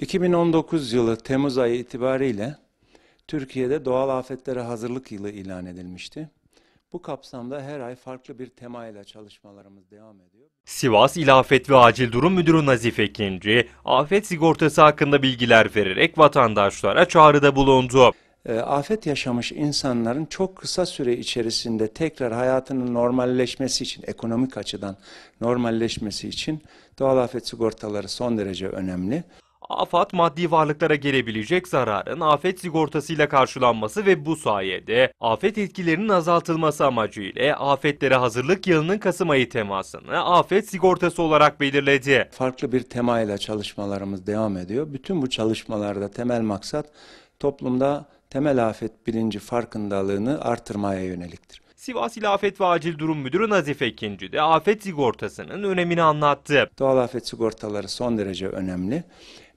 2019 yılı Temmuz ayı itibariyle Türkiye'de doğal afetlere hazırlık yılı ilan edilmişti. Bu kapsamda her ay farklı bir temayla çalışmalarımız devam ediyor. Sivas İl Afet ve Acil Durum Müdürü Nazif Ekinci, afet sigortası hakkında bilgiler vererek vatandaşlara çağrıda bulundu. E, afet yaşamış insanların çok kısa süre içerisinde tekrar hayatının normalleşmesi için, ekonomik açıdan normalleşmesi için doğal afet sigortaları son derece önemli. Afat maddi varlıklara gelebilecek zararın afet sigortasıyla karşılanması ve bu sayede afet etkilerinin azaltılması amacıyla afetlere hazırlık yılının Kasım ayı temasını afet sigortası olarak belirledi. Farklı bir temayla çalışmalarımız devam ediyor. Bütün bu çalışmalarda temel maksat toplumda temel afet bilinci farkındalığını artırmaya yöneliktir. Sivas İl Afet ve Acil Durum Müdürü Nazif Ekinci de afet sigortasının önemini anlattı. Doğal afet sigortaları son derece önemli.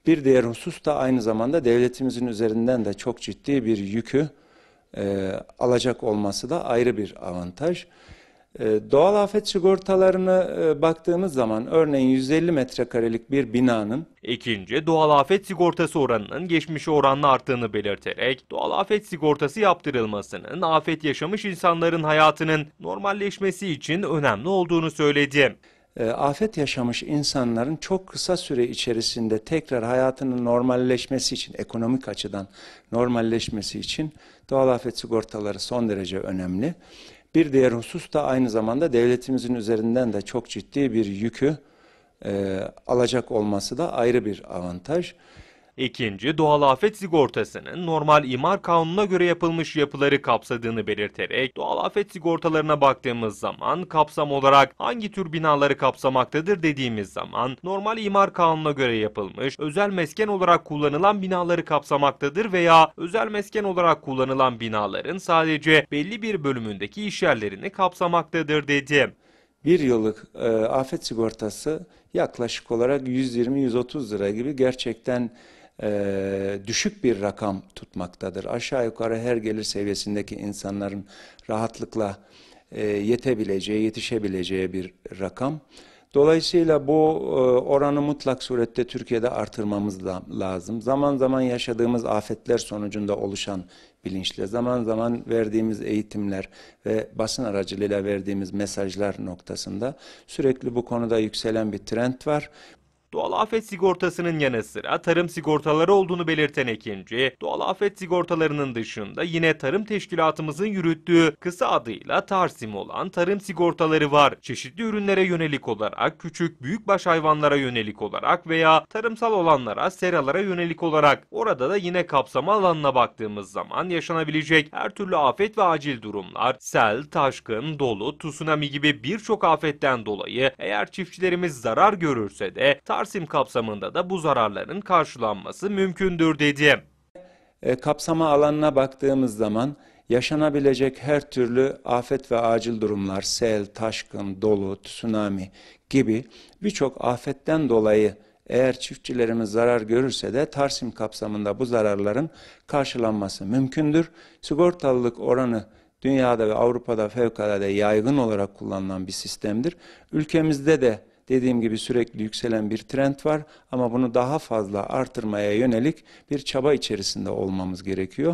Bir diğer husus da aynı zamanda devletimizin üzerinden de çok ciddi bir yükü e, alacak olması da ayrı bir avantaj. E, doğal afet sigortalarına e, baktığımız zaman örneğin 150 metrekarelik bir binanın ikinci doğal afet sigortası oranının geçmişe oranla arttığını belirterek doğal afet sigortası yaptırılmasının afet yaşamış insanların hayatının normalleşmesi için önemli olduğunu söyledi e, afet yaşamış insanların çok kısa süre içerisinde tekrar hayatının normalleşmesi için, ekonomik açıdan normalleşmesi için doğal afet sigortaları son derece önemli. Bir diğer husus da aynı zamanda devletimizin üzerinden de çok ciddi bir yükü e, alacak olması da ayrı bir avantaj. İkinci, doğal afet sigortasının normal imar kanununa göre yapılmış yapıları kapsadığını belirterek, doğal afet sigortalarına baktığımız zaman kapsam olarak hangi tür binaları kapsamaktadır dediğimiz zaman, normal imar kanununa göre yapılmış, özel mesken olarak kullanılan binaları kapsamaktadır veya özel mesken olarak kullanılan binaların sadece belli bir bölümündeki işyerlerini kapsamaktadır dedi. Bir yıllık e, afet sigortası yaklaşık olarak 120-130 lira gibi gerçekten e, düşük bir rakam tutmaktadır. Aşağı yukarı her gelir seviyesindeki insanların rahatlıkla e, yetebileceği, yetişebileceği bir rakam. Dolayısıyla bu e, oranı mutlak surette Türkiye'de artırmamız da lazım. Zaman zaman yaşadığımız afetler sonucunda oluşan bilinçle, zaman zaman verdiğimiz eğitimler ve basın aracılığıyla verdiğimiz mesajlar noktasında sürekli bu konuda yükselen bir trend var doğal afet sigortasının yanı sıra tarım sigortaları olduğunu belirten Ekinci, doğal afet sigortalarının dışında yine tarım teşkilatımızın yürüttüğü kısa adıyla Tarsim olan tarım sigortaları var. Çeşitli ürünlere yönelik olarak, küçük büyük baş hayvanlara yönelik olarak veya tarımsal olanlara, seralara yönelik olarak orada da yine kapsama alanına baktığımız zaman yaşanabilecek her türlü afet ve acil durumlar, sel, taşkın, dolu, tsunami gibi birçok afetten dolayı eğer çiftçilerimiz zarar görürse de Tarsim Tarsim kapsamında da bu zararların karşılanması mümkündür dedi. E, kapsama alanına baktığımız zaman yaşanabilecek her türlü afet ve acil durumlar, sel, taşkın, dolu, tsunami gibi birçok afetten dolayı eğer çiftçilerimiz zarar görürse de Tarsim kapsamında bu zararların karşılanması mümkündür. Sigortalılık oranı dünyada ve Avrupa'da fevkalade yaygın olarak kullanılan bir sistemdir. Ülkemizde de dediğim gibi sürekli yükselen bir trend var ama bunu daha fazla artırmaya yönelik bir çaba içerisinde olmamız gerekiyor.